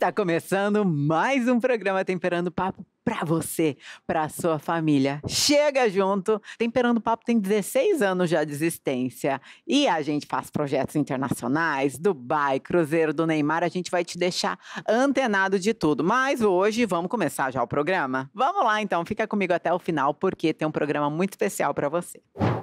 Está começando mais um programa Temperando Papo para você, para sua família. Chega junto. Temperando Papo tem 16 anos já de existência e a gente faz projetos internacionais, Dubai, Cruzeiro do Neymar, a gente vai te deixar antenado de tudo. Mas hoje vamos começar já o programa. Vamos lá então, fica comigo até o final porque tem um programa muito especial para você. Música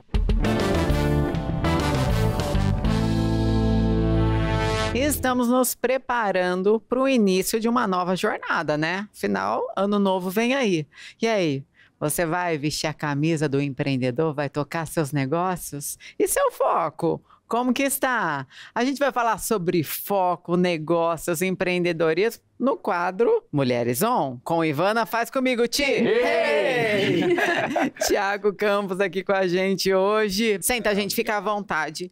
Estamos nos preparando para o início de uma nova jornada, né? Final, ano novo vem aí. E aí? Você vai vestir a camisa do empreendedor, vai tocar seus negócios? E seu foco? Como que está? A gente vai falar sobre foco, negócios, empreendedorismo no quadro Mulheres On, com Ivana Faz Comigo, Ti! Hey! Tiago Campos aqui com a gente hoje. Senta, a gente, fica à vontade.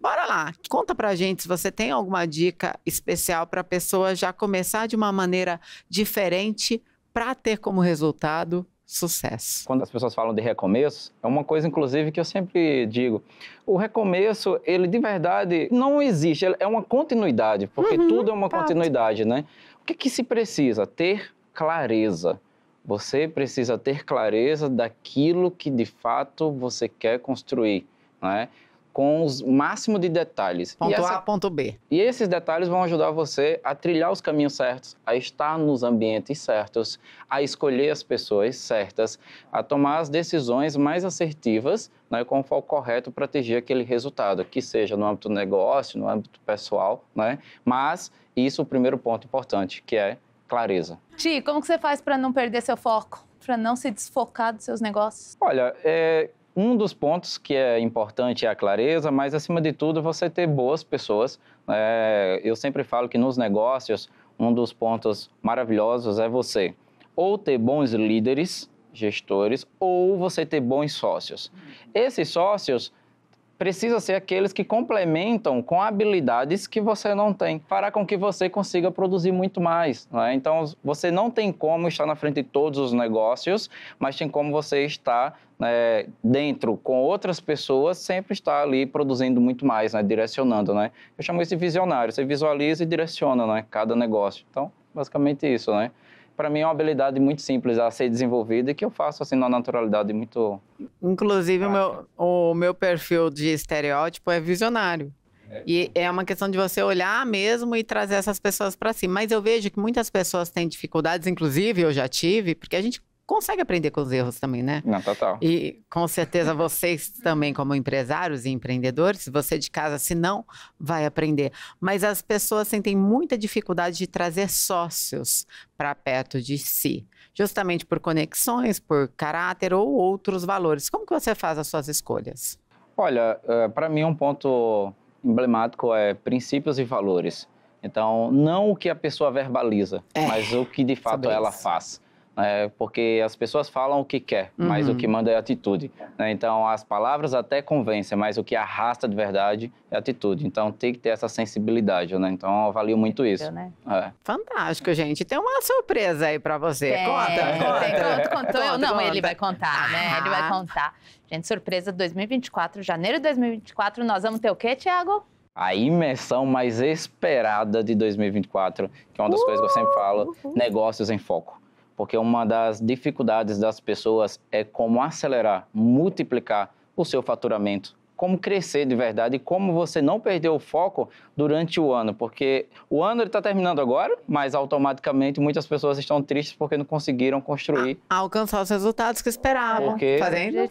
Bora lá, conta pra gente se você tem alguma dica especial para a pessoa já começar de uma maneira diferente para ter como resultado sucesso. Quando as pessoas falam de recomeço, é uma coisa inclusive que eu sempre digo, o recomeço, ele de verdade não existe, é uma continuidade, porque uhum, tudo é uma continuidade, né? O que, que se precisa? Ter clareza. Você precisa ter clareza daquilo que de fato você quer construir, né? com o máximo de detalhes. Ponto essa, A, ponto B. E esses detalhes vão ajudar você a trilhar os caminhos certos, a estar nos ambientes certos, a escolher as pessoas certas, a tomar as decisões mais assertivas, né, com o foco correto para atingir aquele resultado, que seja no âmbito do negócio, no âmbito pessoal, né? Mas isso é o primeiro ponto importante, que é clareza. Ti, como que você faz para não perder seu foco? Para não se desfocar dos seus negócios? Olha, é, um dos pontos que é importante é a clareza, mas acima de tudo você ter boas pessoas. É, eu sempre falo que nos negócios um dos pontos maravilhosos é você ou ter bons líderes, gestores, ou você ter bons sócios. Uhum. Esses sócios precisa ser aqueles que complementam com habilidades que você não tem, para com que você consiga produzir muito mais. Né? Então, você não tem como estar na frente de todos os negócios, mas tem como você estar né, dentro com outras pessoas, sempre estar ali produzindo muito mais, né? direcionando. Né? Eu chamo isso de visionário, você visualiza e direciona né? cada negócio. Então, basicamente isso, né? para mim é uma habilidade muito simples a ser desenvolvida e que eu faço assim na naturalidade muito. Inclusive o meu, o meu perfil de estereótipo é visionário. É. E é uma questão de você olhar mesmo e trazer essas pessoas para si. Mas eu vejo que muitas pessoas têm dificuldades, inclusive eu já tive, porque a gente consegue aprender com os erros também, né? Não, total. E com certeza vocês também, como empresários e empreendedores, você de casa, se não, vai aprender. Mas as pessoas sentem muita dificuldade de trazer sócios para perto de si, justamente por conexões, por caráter ou outros valores. Como que você faz as suas escolhas? Olha, eh, para mim um ponto emblemático é princípios e valores. Então, não o que a pessoa verbaliza, é, mas o que de fato ela isso. faz. Né? Porque as pessoas falam o que quer, uhum. mas o uhum. que manda é atitude. Né? Então, as palavras até convencem, mas o que arrasta de verdade é atitude. Então, tem que ter essa sensibilidade, né? Então, eu avalio muito isso. Né? É. Fantástico, gente. Tem uma surpresa aí para você. É, conta, conta. Conto, não, ele vai contar, né? Ele vai ah. contar. Gente, surpresa 2024, janeiro de 2024, nós vamos ter o quê, Tiago? a imersão mais esperada de 2024, que é uma das uh! coisas que eu sempre falo, negócios em foco porque uma das dificuldades das pessoas é como acelerar, multiplicar o seu faturamento, como crescer de verdade e como você não perder o foco durante o ano, porque o ano está terminando agora, mas automaticamente muitas pessoas estão tristes porque não conseguiram construir. A, alcançar os resultados que esperavam. Porque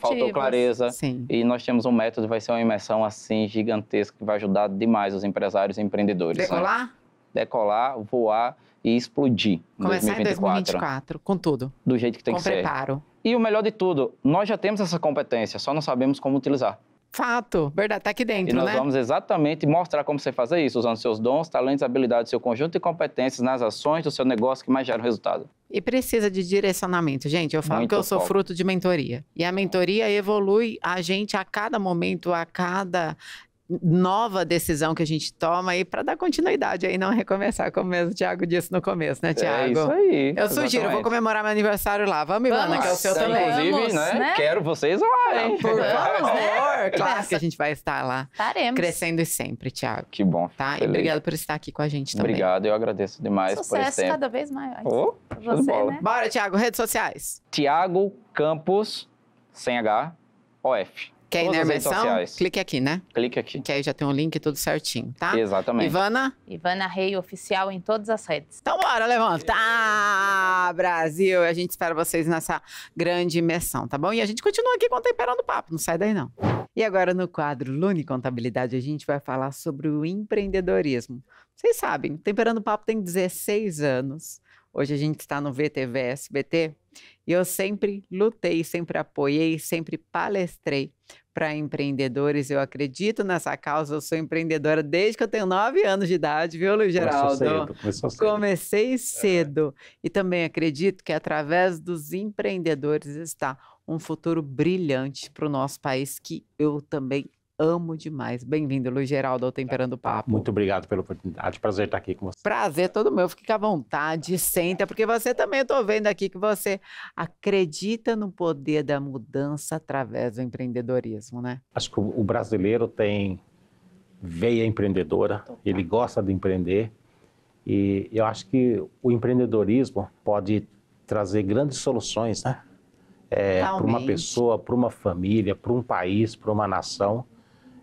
faltou clareza. Sim. E nós temos um método, vai ser uma imersão assim gigantesca que vai ajudar demais os empresários e empreendedores. Decolar? Né? Decolar, voar e explodir Começar em 2024. Começar em 2024, com tudo. Do jeito que tem com que preparo. ser. Com preparo. E o melhor de tudo, nós já temos essa competência, só não sabemos como utilizar. Fato, verdade, tá aqui dentro, né? E nós né? vamos exatamente mostrar como você fazer isso, usando seus dons, talentos, habilidades, seu conjunto de competências nas ações do seu negócio que mais geram resultado. E precisa de direcionamento, gente. Eu falo Muito que eu sou fruto de mentoria. E a mentoria evolui a gente a cada momento, a cada nova decisão que a gente toma aí para dar continuidade aí, não recomeçar, como mesmo o Tiago disse no começo, né, Tiago? É isso aí. Eu sugiro, vou comemorar meu aniversário lá. Vamos, Ivana, vamos, que é o seu tá, também. Inclusive, né, né, quero vocês lá, hein? Por é. favor, né? claro que a gente vai estar lá. Estaremos. Crescendo sempre, Tiago. Que bom. Tá? E obrigado por estar aqui com a gente também. Obrigado, eu agradeço demais Sucesso por esse tempo. cada vez maior. Oh, Você, né? Bora, Tiago, redes sociais. Tiago Campos, sem H, OF. Quer ir na imersão? Clique aqui, né? Clique aqui. Que aí já tem um link tudo certinho, tá? Exatamente. Ivana? Ivana Rei Oficial em todas as redes. Então bora, levanta! Tá, Brasil! A gente espera vocês nessa grande imersão, tá bom? E a gente continua aqui com o papo, não sai daí não. E agora no quadro Lune Contabilidade a gente vai falar sobre o empreendedorismo. Vocês sabem, Temperando Papo tem 16 anos. Hoje a gente está no VTV SBT, e eu sempre lutei, sempre apoiei, sempre palestrei para empreendedores. Eu acredito nessa causa, eu sou empreendedora desde que eu tenho nove anos de idade, viu, Luiz Geraldo? Cedo, cedo. Comecei é. cedo. É. E também acredito que através dos empreendedores está um futuro brilhante para o nosso país, que eu também amo demais. Bem-vindo, Luiz Geraldo, ao Temperando Papo. Muito obrigado pela oportunidade. Prazer estar aqui com você. Prazer é todo meu. Fique à vontade, senta, porque você também, eu vendo aqui que você acredita no poder da mudança através do empreendedorismo, né? Acho que o brasileiro tem veia empreendedora, ele gosta de empreender. E eu acho que o empreendedorismo pode trazer grandes soluções, né? É, para uma pessoa, para uma família, para um país, para uma nação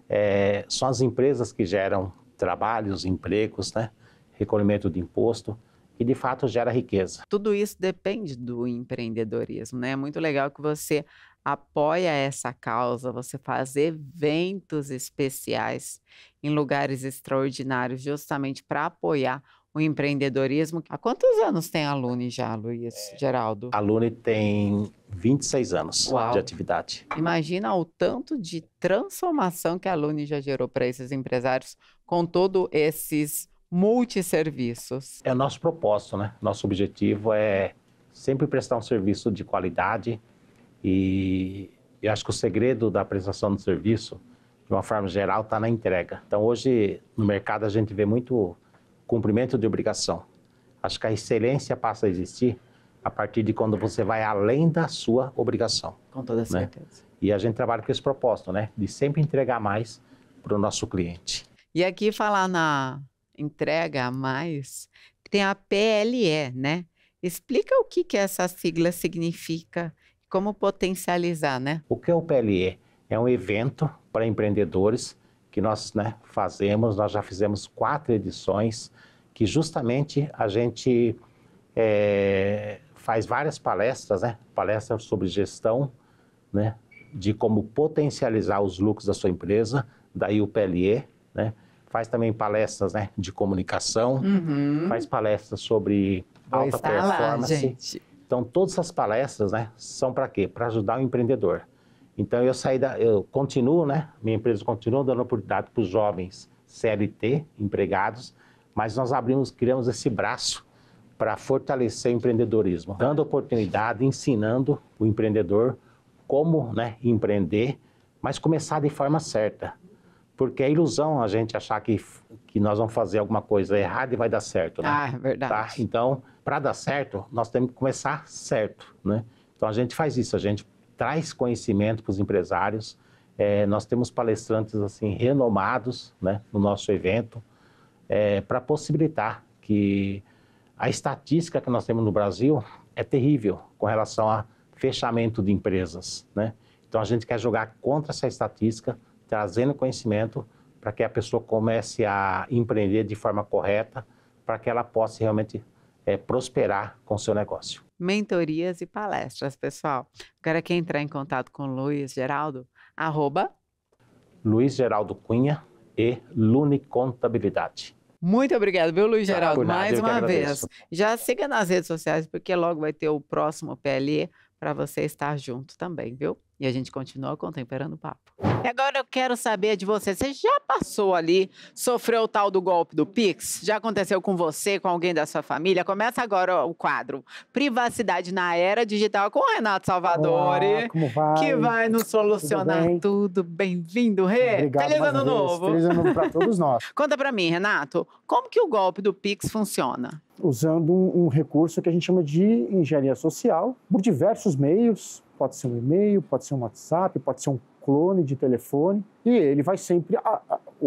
é, são as empresas que geram trabalhos, empregos, né? recolhimento de imposto, que de fato gera riqueza. Tudo isso depende do empreendedorismo, né? É muito legal que você apoia essa causa, você faz eventos especiais em lugares extraordinários, justamente para apoiar o empreendedorismo. Há quantos anos tem a Lune já, Luiz Geraldo? A Lune tem 26 anos Uau. de atividade. Imagina o tanto de transformação que a Lune já gerou para esses empresários com todos esses multisserviços. É o nosso propósito, né? Nosso objetivo é sempre prestar um serviço de qualidade e eu acho que o segredo da prestação do serviço, de uma forma geral, está na entrega. Então, hoje, no mercado, a gente vê muito cumprimento de obrigação. Acho que a excelência passa a existir a partir de quando você vai além da sua obrigação. Com toda né? certeza. Né? E a gente trabalha com esse propósito, né? De sempre entregar mais para o nosso cliente. E aqui falar na entrega a mais, tem a PLE, né? Explica o que, que essa sigla significa, e como potencializar, né? O que é o PLE? É um evento para empreendedores que nós né, fazemos, nós já fizemos quatro edições, que justamente a gente é, faz várias palestras, né? Palestras sobre gestão, né? De como potencializar os lucros da sua empresa, daí o PLE, né? Faz também palestras, né? De comunicação, uhum. faz palestras sobre Vou alta performance. Lá, gente. Então, todas essas palestras, né? São para quê? Para ajudar o empreendedor. Então, eu saí da, eu continuo, né? Minha empresa continua dando oportunidade para os jovens CLT, empregados, mas nós abrimos, criamos esse braço para fortalecer o empreendedorismo, dando oportunidade, ensinando o empreendedor como né, empreender, mas começar de forma certa. Porque é ilusão a gente achar que, que nós vamos fazer alguma coisa errada e vai dar certo, né? Ah, é verdade. Tá? Então, para dar certo, nós temos que começar certo, né? Então, a gente faz isso, a gente traz conhecimento para os empresários. É, nós temos palestrantes, assim, renomados, né, no nosso evento, é, para possibilitar que a estatística que nós temos no Brasil é terrível com relação a fechamento de empresas, né? Então a gente quer jogar contra essa estatística, trazendo conhecimento para que a pessoa comece a empreender de forma correta, para que ela possa realmente é, prosperar com o seu negócio. Mentorias e palestras, pessoal. Agora quem entrar em contato com Luiz Geraldo, arroba... Luiz Geraldo Cunha e Lune Contabilidade. Muito obrigado, viu, Luiz Geraldo? mais uma vez. Já siga nas redes sociais, porque logo vai ter o próximo PLE para você estar junto também, viu? E a gente continua contemperando o papo. Agora eu quero saber de você. Você já passou ali, sofreu o tal do golpe do Pix? Já aconteceu com você, com alguém da sua família? Começa agora o quadro Privacidade na Era Digital com o Renato Salvadori. Olá, vai? Que vai nos solucionar tudo. Bem-vindo, bem Rê. Obrigado Feliz ano novo. Feliz ano novo para todos nós. Conta para mim, Renato, como que o golpe do Pix funciona? Usando um, um recurso que a gente chama de engenharia social, por diversos meios, pode ser um e-mail, pode ser um WhatsApp, pode ser um clone de telefone, e ele vai sempre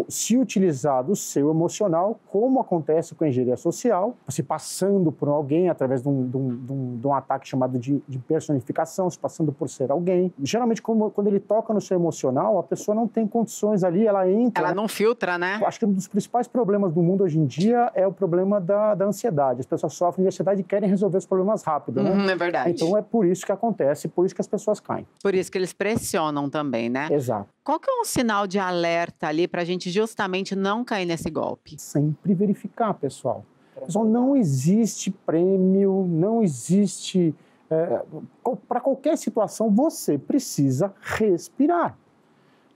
se utilizar do seu emocional, como acontece com a engenharia social, se passando por alguém através de um, de um, de um, de um ataque chamado de, personificação, se passando por ser alguém. Geralmente, como, quando ele toca no seu emocional, a pessoa não tem condições ali, ela entra. Ela não filtra, né? Acho que um dos principais problemas do mundo hoje em dia é o problema da, da ansiedade. As pessoas sofrem de ansiedade e querem resolver os problemas rápido, né? Uhum, é verdade. Então é por isso que acontece, por isso que as pessoas caem. Por isso que eles pressionam também, né? Exato. Qual que é um sinal de alerta ali para gente gente justamente não cair nesse golpe? Sempre verificar, pessoal. Pessoal, não existe prêmio, não existe. É, Para qualquer situação, você precisa respirar.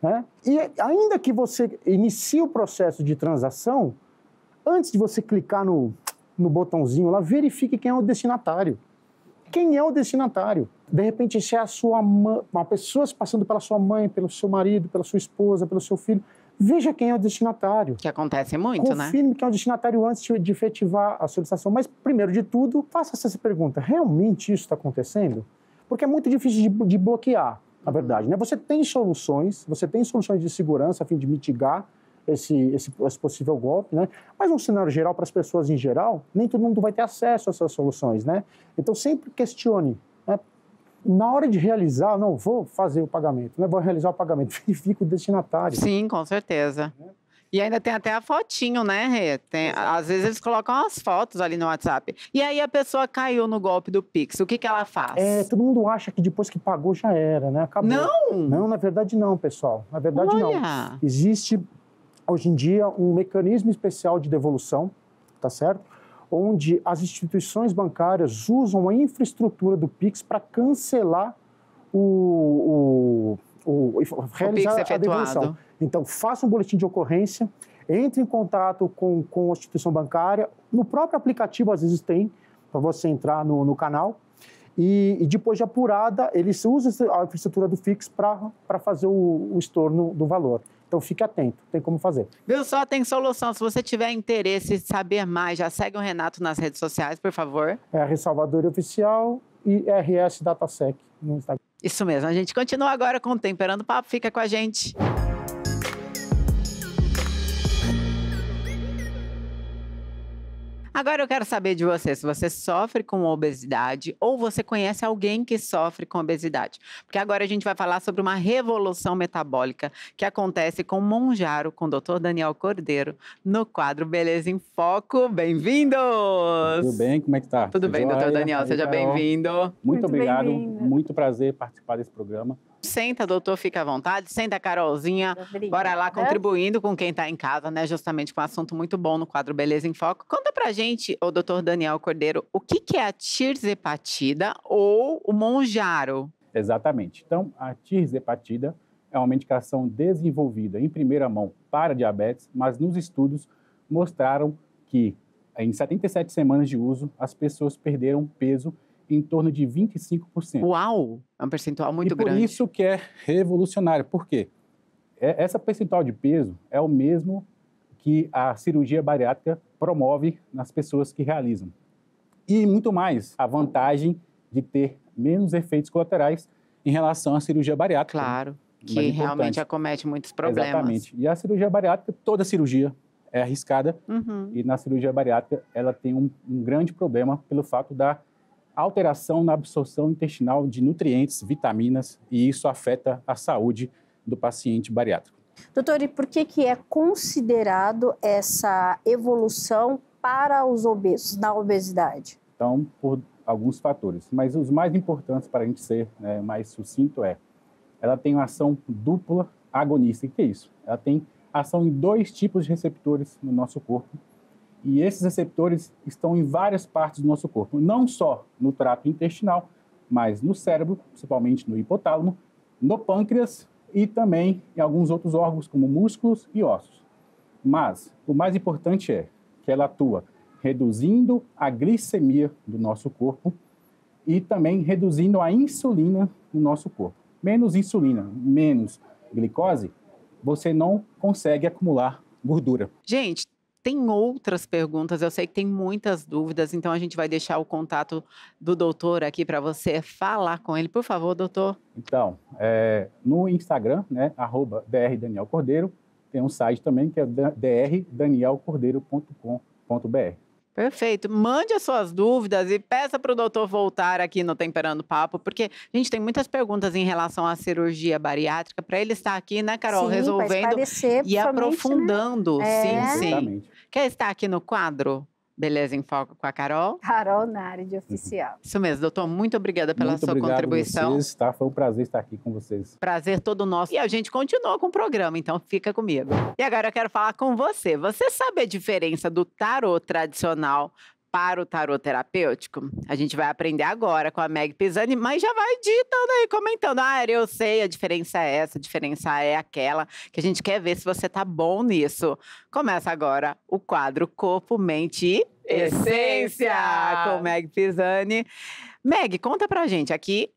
Né? E ainda que você inicie o processo de transação, antes de você clicar no, no botãozinho lá, verifique quem é o destinatário. Quem é o destinatário? De repente, se é a sua mãe, pessoas passando pela sua mãe, pelo seu marido, pela sua esposa, pelo seu filho, veja quem é o destinatário. Que acontece muito, Confirme né? Confirme quem é o destinatário antes de efetivar a solicitação. Mas, primeiro de tudo, faça essa pergunta: realmente isso está acontecendo? Porque é muito difícil de, de bloquear, na uhum. verdade. Né? Você tem soluções, você tem soluções de segurança a fim de mitigar esse, esse, esse, possível golpe, né? Mas um cenário geral para as pessoas em geral, nem todo mundo vai ter acesso a essas soluções, né? Então sempre questione, né? na hora de realizar, não vou fazer o pagamento, não né, vou realizar o pagamento, verifico o destinatário. Sim, com certeza. E ainda tem até a fotinho, né, Rê? Tem, às vezes eles colocam as fotos ali no WhatsApp. E aí a pessoa caiu no golpe do Pix. O que, que ela faz? É, todo mundo acha que depois que pagou já era, né? Acabou. Não! Não, na verdade não, pessoal. Na verdade Olha. não. Existe, hoje em dia, um mecanismo especial de devolução, tá certo? onde as instituições bancárias usam a infraestrutura do Pix para cancelar o, o, o, o realizar a devolução. Então, faça um boletim de ocorrência, entre em contato com, com a instituição bancária. No próprio aplicativo, às vezes, tem para você entrar no, no canal. E, e, depois de apurada, eles usam a infraestrutura do Pix para fazer o, o estorno do valor. Então fique atento, tem como fazer. Viu só, tem solução. Se você tiver interesse em saber mais, já segue o Renato nas redes sociais, por favor. É R Salvador Oficial e RS DataSec no Instagram. Isso mesmo, a gente continua agora com o Temperando Papo, fica com a gente. Agora eu quero saber de você se você sofre com obesidade ou você conhece alguém que sofre com obesidade. Porque agora a gente vai falar sobre uma revolução metabólica que acontece com Monjaro, com o Dr. Daniel Cordeiro, no quadro Beleza em Foco. Bem-vindos! Tudo bem? Como é que tá? Tudo, tá bem, doutor Daniel, tá seja bem-vindo. Muito, muito obrigado, bem muito prazer participar desse programa. Senta, doutor, fica à vontade. Senta, Carolzinha. Obrigada. Bora lá, contribuindo com quem está em casa, né? Justamente com um assunto muito bom no quadro Beleza em Foco. Conta pra gente, o doutor Daniel Cordeiro, o que, que é a tirzepatida ou o monjaro? Exatamente. Então, a tirzepatida é uma medicação desenvolvida em primeira mão para diabetes, mas nos estudos mostraram que em 77 semanas de uso, as pessoas perderam peso em torno de 25%. Uau! É um percentual muito grande. e por grande. isso que é revolucionário. Por quê? É, essa percentual de peso é o mesmo que a cirurgia bariátrica promove nas pessoas que realizam. E muito mais, a vantagem de ter menos efeitos colaterais em relação à cirurgia bariátrica. Né? Claro, é que realmente acomete muitos problemas. Exatamente. E a cirurgia bariátrica, toda cirurgia é arriscada. Uhum. E na cirurgia bariátrica, ela tem um, um grande problema pelo fato da alteração na absorção intestinal de nutrientes, vitaminas, e isso afeta a saúde do paciente bariátrico. Doutor, e por que, que é considerado essa evolução para os obesos, na obesidade? Então, por alguns fatores, mas os mais importantes para a gente ser né, mais sucinto é ela tem uma ação dupla agonista. O que é isso? Ela tem ação em dois tipos de receptores no nosso corpo, e esses receptores estão em várias partes do nosso corpo, não só no trato intestinal, mas no cérebro, principalmente no hipotálamo, no pâncreas e também em alguns outros órgãos, como músculos e ossos. Mas o mais importante é que ela atua reduzindo a glicemia do nosso corpo e também reduzindo a insulina no nosso corpo. Menos insulina, menos glicose, você não consegue acumular gordura. Gente, tem outras perguntas, eu sei que tem muitas dúvidas, então a gente vai deixar o contato do doutor aqui para você falar com ele. Por favor, doutor. Então, é, no Instagram, né, arroba drdanielcordeiro, tem um site também que é drdanielcordeiro.com.br. Perfeito. Mande as suas dúvidas e peça para o doutor voltar aqui no Temperando Papo, porque a gente tem muitas perguntas em relação à cirurgia bariátrica, para ele estar aqui, né, Carol, sim, resolvendo e né? aprofundando. Né? É. Sim, sim. Exatamente. Quer estar aqui no quadro? Beleza em Foco com a Carol? Carol Nari, de Oficial. Isso mesmo, doutor. Muito obrigada pela muito sua contribuição. Muito Vocês, tá? Foi um prazer estar aqui com vocês. Prazer todo nosso. E a gente continua com o programa, então fica comigo. E agora eu quero falar com você. Você sabe a diferença do tarô tradicional para o tarot terapêutico? A gente vai aprender agora com a Meg Pisani, mas já vai ditando aí, comentando. Ah, eu sei, a diferença é essa, a diferença é aquela, que a gente quer ver se você tá bom nisso. Começa agora o quadro Corpo, Mente e Essência, com Meg Pisani. Meg, conta pra gente aqui.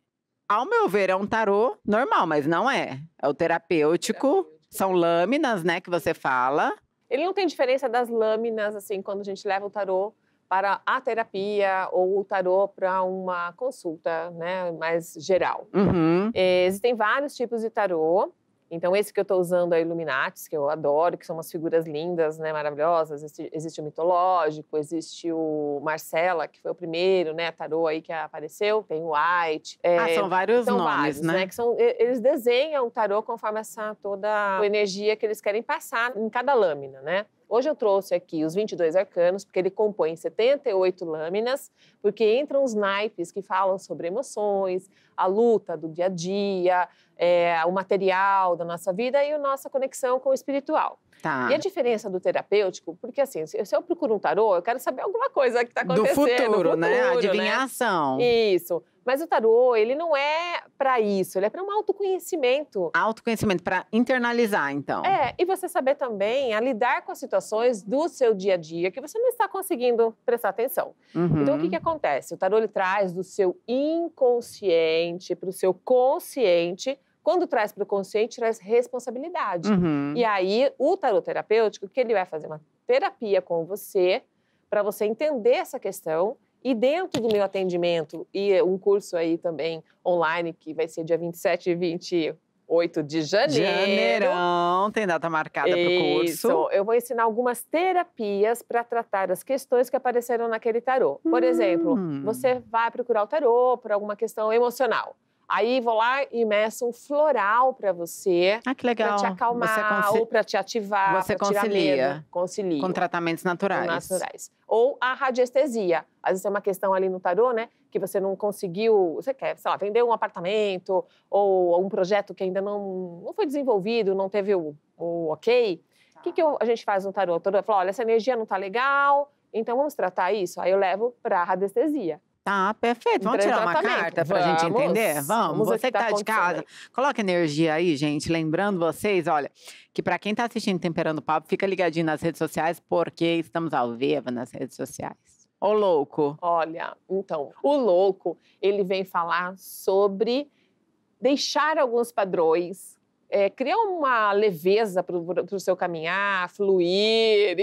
Ao meu ver, é um tarô normal, mas não é. É o terapêutico. terapêutico. São lâminas, né, que você fala. Ele não tem diferença das lâminas, assim, quando a gente leva o tarô para a terapia ou o tarô para uma consulta né, mais geral. Uhum. Existem vários tipos de tarô. Então, esse que eu estou usando é Illuminatis, que eu adoro, que são umas figuras lindas, né, maravilhosas. Existe, existe o mitológico, existe o Marcela, que foi o primeiro, né, tarô aí que apareceu. Tem o White. É, ah, são vários são nomes, vários, né? né? Que são, eles desenham o tarô conforme essa toda a energia que eles querem passar em cada lâmina, né? Hoje eu trouxe aqui os 22 arcanos, porque ele compõe 78 lâminas, porque entram os naipes que falam sobre emoções, a luta do dia a dia, é, o material da nossa vida e a nossa conexão com o espiritual. Tá. E a diferença do terapêutico, porque assim, se eu procuro um tarô, eu quero saber alguma coisa que está acontecendo. Do futuro, né? futuro né? Adivinhação. Né? Isso. Mas o tarô, ele não é para isso, ele é para um autoconhecimento. Autoconhecimento, para internalizar, então. É, e você saber também a lidar com as situações do seu dia a dia que você não está conseguindo prestar atenção. Uhum. Então, o que, que acontece? O tarô ele traz do seu inconsciente para o seu consciente quando traz para o consciente, traz responsabilidade. Uhum. E aí, o tarô terapêutico, que ele vai fazer uma terapia com você, para você entender essa questão e dentro do meu atendimento, e um curso aí também online, que vai ser dia 27 e 28 de janeiro. Janeirão, tem data marcada para o curso. Eu vou ensinar algumas terapias para tratar as questões que apareceram naquele tarô. Por hum. exemplo, você vai procurar o tarô por alguma questão emocional. Aí vou lá e meço um floral para você. Ah, que legal. Pra te acalmar conci... ou para te ativar. Você concilia. Medo, concilia. Com tratamentos naturais. naturais. Ou a radiestesia. Às vezes é uma questão ali no tarô, né? Que você não conseguiu. Você quer, sei lá, vender um apartamento ou um projeto que ainda não, não foi desenvolvido, não teve o, o ok. O tá. que, que eu, a gente faz no tarô? Todo fala: olha, essa energia não tá legal, então vamos tratar isso. Aí eu levo para a radiestesia. Tá, perfeito. Vamos tirar uma carta para a gente entender? Vamos. Vamos você que está tá de casa, coloca energia aí, gente. Lembrando vocês, olha, que para quem está assistindo Temperando Papo, fica ligadinho nas redes sociais, porque estamos ao vivo nas redes sociais. O louco. Olha, então, o louco, ele vem falar sobre deixar alguns padrões, é, criar uma leveza para o seu caminhar, fluir,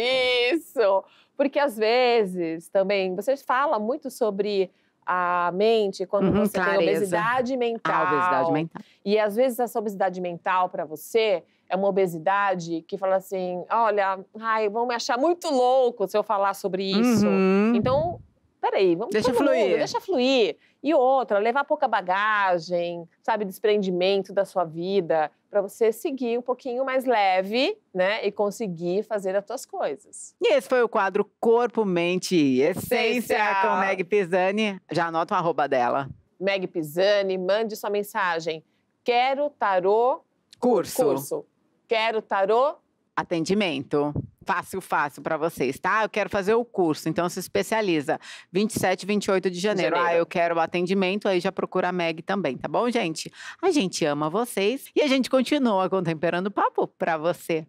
isso porque às vezes também você fala muito sobre a mente quando uhum, você clareza. tem ah, obesidade mental. A obesidade mental. E às vezes essa obesidade mental para você é uma obesidade que fala assim: olha, ai, vão me achar muito louco se eu falar sobre isso. Uhum. Então, peraí, vamos deixa fluir. Mundo, deixa fluir. E outra, levar pouca bagagem, sabe, desprendimento da sua vida para você seguir um pouquinho mais leve, né? E conseguir fazer as suas coisas. E esse foi o quadro Corpo, Mente e Essência Essencial. com Meg Pisani. Já anota o arroba dela. Meg Pisani, mande sua mensagem. Quero tarô curso. curso. Quero tarô Atendimento. Fácil, fácil para vocês, tá? Eu quero fazer o curso, então se especializa. 27, 28 de janeiro. janeiro. Ah, eu quero o atendimento, aí já procura a Meg também, tá bom, gente? A gente ama vocês e a gente continua com Temperando Papo para você.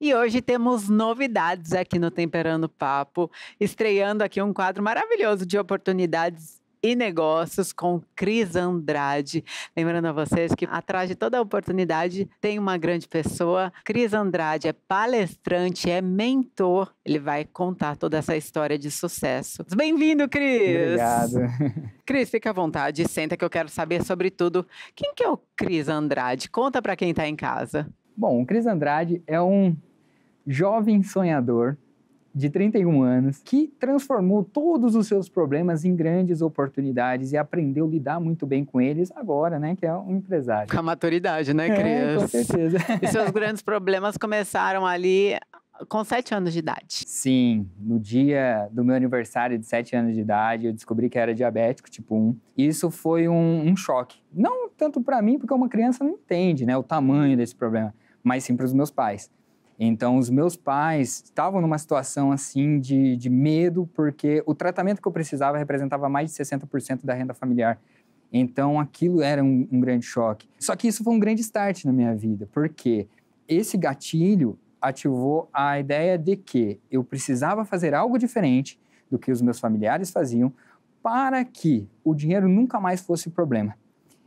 E hoje temos novidades aqui no Temperando Papo, estreando aqui um quadro maravilhoso de oportunidades e Negócios com Cris Andrade. Lembrando a vocês que atrás de toda oportunidade tem uma grande pessoa. Cris Andrade é palestrante, é mentor. Ele vai contar toda essa história de sucesso. Bem-vindo, Cris! Obrigado. Cris, fica à vontade, senta que eu quero saber sobre tudo. Quem que é o Cris Andrade? Conta para quem está em casa. Bom, o Cris Andrade é um jovem sonhador de 31 anos, que transformou todos os seus problemas em grandes oportunidades e aprendeu a lidar muito bem com eles agora, né, que é um empresário. Com a maturidade, né, criança? É, com certeza. E seus grandes problemas começaram ali com sete anos de idade. Sim, no dia do meu aniversário de sete anos de idade, eu descobri que era diabético tipo 1. Isso foi um, um choque. Não tanto para mim, porque uma criança não entende né, o tamanho desse problema, mas sim para os meus pais. Então, os meus pais estavam numa situação assim de, de medo, porque o tratamento que eu precisava representava mais de 60% da renda familiar. Então, aquilo era um, um, grande choque. Só que isso foi um grande start na minha vida, porque esse gatilho ativou a ideia de que eu precisava fazer algo diferente do que os meus familiares faziam para que o dinheiro nunca mais fosse problema.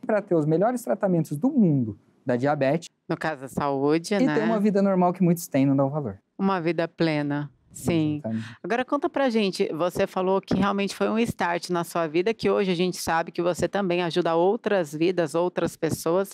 Para ter os melhores tratamentos do mundo da diabetes, no caso da saúde, e né? E ter uma vida normal que muitos têm, não dá um valor. Uma vida plena. Sim. Exatamente. Agora conta pra gente, você falou que realmente foi um start na sua vida, que hoje a gente sabe que você também ajuda outras vidas, outras pessoas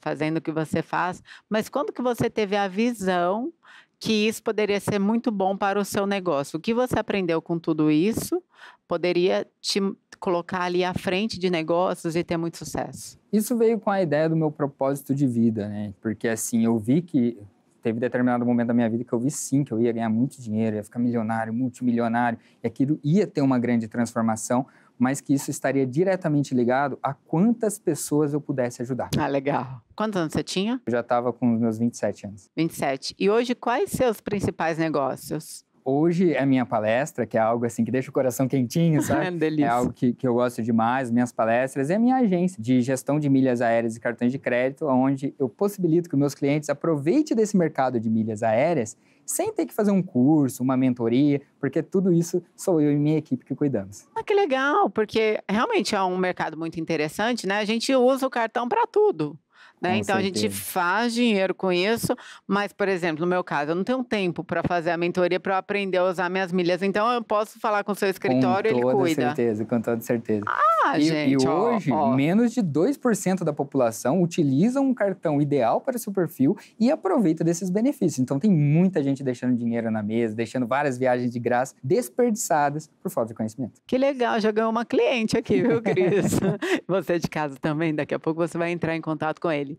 fazendo o que você faz, mas quando que você teve a visão que isso poderia ser muito bom para o seu negócio? O que você aprendeu com tudo isso poderia te colocar ali à frente de negócios e ter muito sucesso? Isso veio com a ideia do meu propósito de vida, né? Porque assim, eu vi que teve determinado momento da minha vida que eu vi sim que eu ia ganhar muito dinheiro, ia ficar milionário, multimilionário, e aquilo ia ter uma grande transformação, mas que isso estaria diretamente ligado a quantas pessoas eu pudesse ajudar. Ah, legal. Quantos anos você tinha? Eu já estava com os meus 27 anos. 27. E hoje, quais seus principais negócios? hoje é a minha palestra, que é algo assim que deixa o coração quentinho, é sabe? É, delícia. é algo que, que eu gosto demais, minhas palestras, é a minha agência de gestão de milhas aéreas e cartões de crédito, onde eu possibilito que meus clientes aproveitem desse mercado de milhas aéreas sem ter que fazer um curso, uma mentoria, porque tudo isso sou eu e minha equipe que cuidamos. Ah, que legal, porque realmente é um mercado muito interessante, né? A gente usa o cartão para tudo. Né? Então certeza. a gente faz dinheiro com isso, mas, por exemplo, no meu caso, eu não tenho tempo para fazer a mentoria para aprender a usar minhas milhas. Então eu posso falar com o seu escritório, e ele cuida. Com toda certeza, com toda certeza. Ah, e, gente. E hoje, ó, ó. menos de 2% da população utiliza um cartão ideal para seu perfil e aproveita desses benefícios. Então tem muita gente deixando dinheiro na mesa, deixando várias viagens de graça desperdiçadas por falta de conhecimento. Que legal, já ganhou uma cliente aqui, viu, Cris? você de casa também, daqui a pouco você vai entrar em contato com ele dele.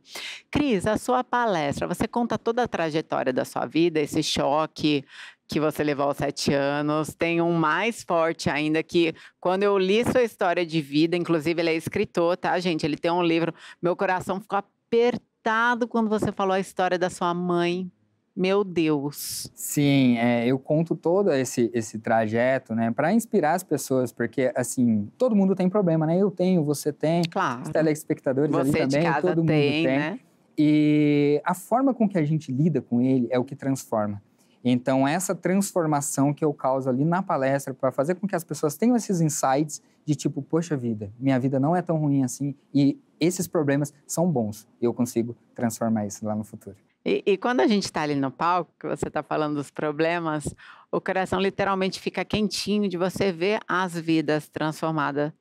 Cris, a sua palestra, você conta toda a trajetória da sua vida, esse choque que você levou aos sete anos. Tem um mais forte ainda que, quando eu li sua história de vida, inclusive ele é escritor, tá, gente? Ele tem um livro. Meu coração ficou apertado quando você falou a história da sua mãe, meu Deus. Sim, é, eu conto todo esse, esse trajeto, né, para inspirar as pessoas, porque, assim, todo mundo tem problema, né? Eu tenho, você tem, claro. os telespectadores você ali também, todo tem, mundo tem. Né? E a forma com que a gente lida com ele é o que transforma. Então, essa transformação que eu causo ali na palestra para fazer com que as pessoas tenham esses insights de tipo, poxa vida, minha vida não é tão ruim assim e esses problemas são bons. Eu consigo transformar isso lá no futuro. E, e quando a gente está ali no palco, que você está falando dos problemas, o coração literalmente fica quentinho de você ver as vidas transformadas.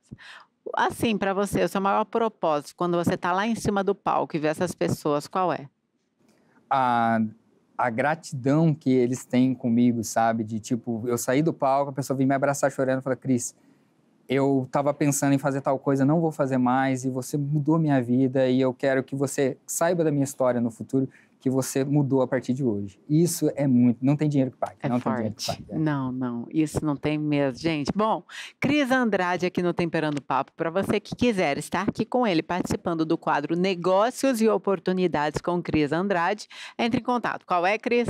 Assim, para você, o seu maior propósito quando você está lá em cima do palco e vê essas pessoas, qual é? A, a gratidão que eles têm comigo, sabe? De tipo, eu saí do palco, a pessoa vem me abraçar chorando e fala: Cris, eu estava pensando em fazer tal coisa, não vou fazer mais, e você mudou minha vida, e eu quero que você saiba da minha história no futuro, que você mudou a partir de hoje. Isso é muito, não tem dinheiro que pague. É não forte. Pague, é. Não, não, isso não tem mesmo, gente. Bom, Cris Andrade aqui no Temperando Papo, para você que quiser estar aqui com ele, participando do quadro Negócios e Oportunidades com Cris Andrade, entre em contato. Qual é, Cris?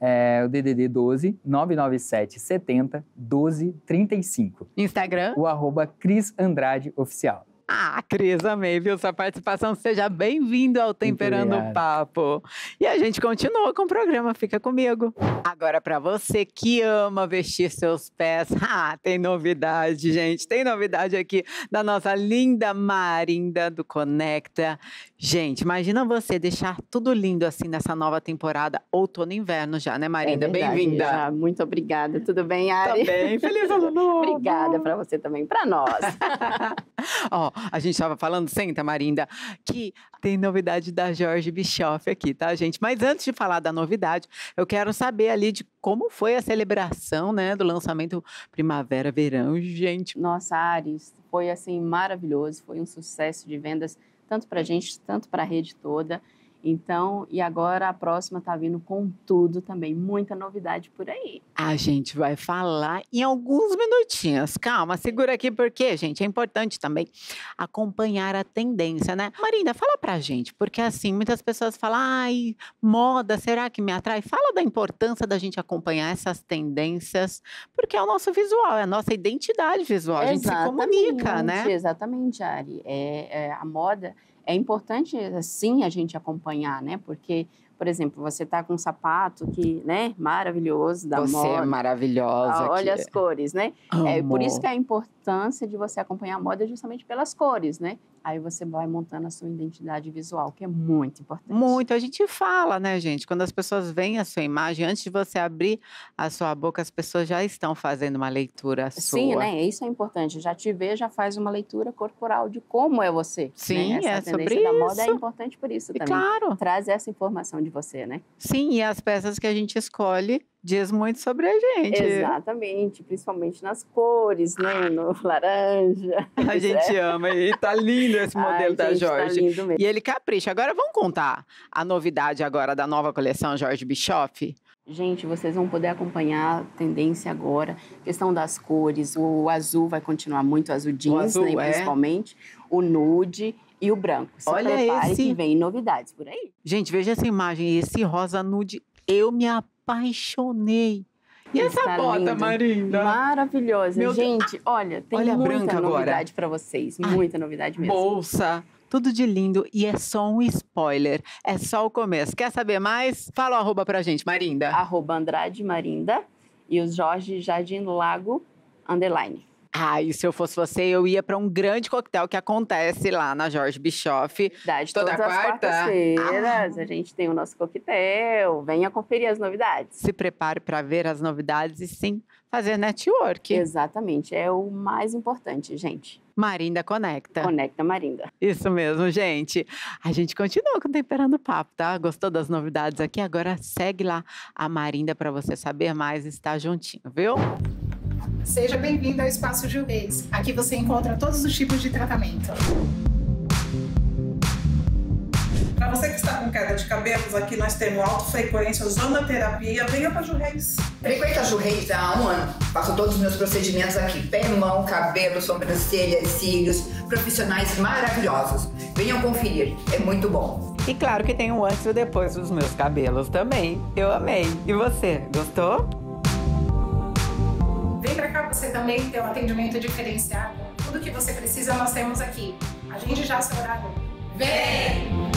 É o DDD 12 997 70 12 35. Instagram? O arroba Cris Andrade Oficial. Ah, Cris, amei, viu sua participação. Seja bem-vindo ao Temperando o Papo. E a gente continua com o programa, fica comigo. Agora, para você que ama vestir seus pés, ah, tem novidade, gente. Tem novidade aqui da nossa linda Marinda do Conecta. Gente, imagina você deixar tudo lindo assim nessa nova temporada, outono e inverno já, né, é Marina? É Bem-vinda. Muito obrigada. Tudo bem, Ari? Tá bem. Feliz ano novo. obrigada para você também, para nós. Ó, a gente estava falando, senta, Marinda, que tem novidade da Jorge Bischoff aqui, tá, gente? Mas antes de falar da novidade, eu quero saber ali de como foi a celebração, né, do lançamento Primavera-Verão, gente. Nossa, Ares, foi assim maravilhoso, foi um sucesso de vendas tanto para a gente, tanto para a rede toda. Então, e agora a próxima tá vindo com tudo também, muita novidade por aí. A gente vai falar em alguns minutinhos. Calma, segura aqui porque, gente, é importante também acompanhar a tendência, né? Marina, fala pra gente, porque assim, muitas pessoas falam: "Ai, moda, será que me atrai?". Fala da importância da gente acompanhar essas tendências, porque é o nosso visual, é a nossa identidade visual, a gente exatamente, se comunica, né? Exatamente, Ari. É, é a moda é importante, sim, a gente acompanhar, né? Porque, por exemplo, você tá com um sapato que, né, maravilhoso, da você moda. Você é maravilhosa. Ah, olha as cores, né? Amor. É por isso que a importância de você acompanhar a moda é justamente pelas cores, né? Aí você vai montando a sua identidade visual, que é muito importante. Muito. A gente fala, né, gente? Quando as pessoas veem a sua imagem, antes de você abrir a sua boca, as pessoas já estão fazendo uma leitura sua. Sim, né? Isso é importante. Já te vê, já faz uma leitura corporal de como é você. Né? Sim, né? Essa é sobre da moda é isso. é importante por isso também. E claro. Traz essa informação de você, né? Sim, e as peças que a gente escolhe diz muito sobre a gente. Exatamente, principalmente nas cores, né? No laranja. A é. gente é. ama e tá lindo esse modelo Ai, da gente, tá Jorge. Tá lindo mesmo. E ele capricha. Agora vamos contar a novidade agora da nova coleção Jorge Bischoff. Gente, vocês vão poder acompanhar a tendência agora, questão das cores. O azul vai continuar muito azul jeans, o azul, né, é. principalmente. O nude e o branco. Se Olha aí, esse. que vem novidades por aí. Gente, veja essa imagem, esse rosa nude. Eu me apaixonei apaixonei. E essa Está bota, linda. Marinda? Maravilhosa. Meu Gente, Deus. Ah, olha, tem olha muita novidade para vocês. Muita Ai, novidade mesmo. Bolsa. Tudo de lindo e é só um spoiler. É só o começo. Quer saber mais? Fala o arroba pra gente, Marinda. Arroba Andrade Marinda e os Jorge Jardim Lago Underline. Ah, e se eu fosse você, eu ia para um grande coquetel que acontece lá na Jorge Bischoff. Verdade, toda todas quarta. As quartas-feiras, ah. a gente tem o nosso coquetel. Venha conferir as novidades. Se prepare para ver as novidades e sim fazer network. Exatamente, é o mais importante, gente. Marinda Conecta. Conecta Marinda. Isso mesmo, gente. A gente continua com Temperando Papo, tá? Gostou das novidades aqui? Agora segue lá a Marinda para você saber mais e estar juntinho, viu? Seja bem-vindo ao Espaço Gil Reis. Aqui você encontra todos os tipos de tratamento. Para você que está com queda de cabelos, aqui nós temos auto-frequência, zonoterapia. Venha para Jureis. Reis. Frequento a Reis há um ano. Faço todos os meus procedimentos aqui. Pé, mão, cabelo, sobrancelhas, cílios. Profissionais maravilhosos. Venham conferir, é muito bom. E claro que tem um antes e depois dos meus cabelos também. Eu amei. E você, gostou? você também ter um atendimento diferenciado. Tudo que você precisa nós temos aqui. A gente já se horário. Vem!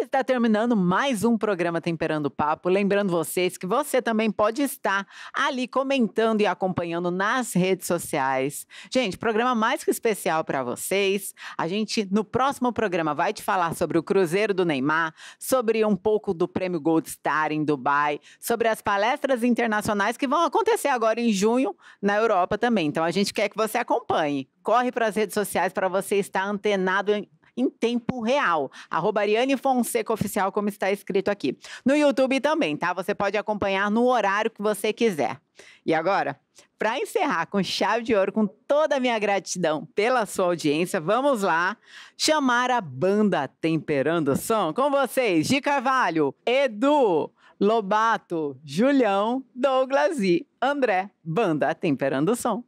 Está terminando mais um programa Temperando Papo. Lembrando vocês que você também pode estar ali comentando e acompanhando nas redes sociais. Gente, programa mais que especial para vocês. A gente, no próximo programa, vai te falar sobre o Cruzeiro do Neymar, sobre um pouco do Prêmio Gold Star em Dubai, sobre as palestras internacionais que vão acontecer agora em junho na Europa também. Então, a gente quer que você acompanhe. Corre para as redes sociais para você estar antenado em em tempo real. Arroba Ariane Fonseca Oficial, como está escrito aqui. No YouTube também, tá? Você pode acompanhar no horário que você quiser. E agora, para encerrar com chave de ouro, com toda a minha gratidão pela sua audiência, vamos lá chamar a banda Temperando o Som com vocês, de Carvalho, Edu, Lobato, Julião, Douglas e André, banda Temperando o Som.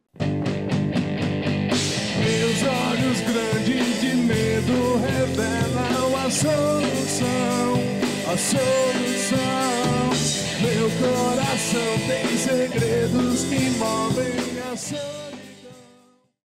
solução, a solução. Meu coração tem segredos que movem a solução.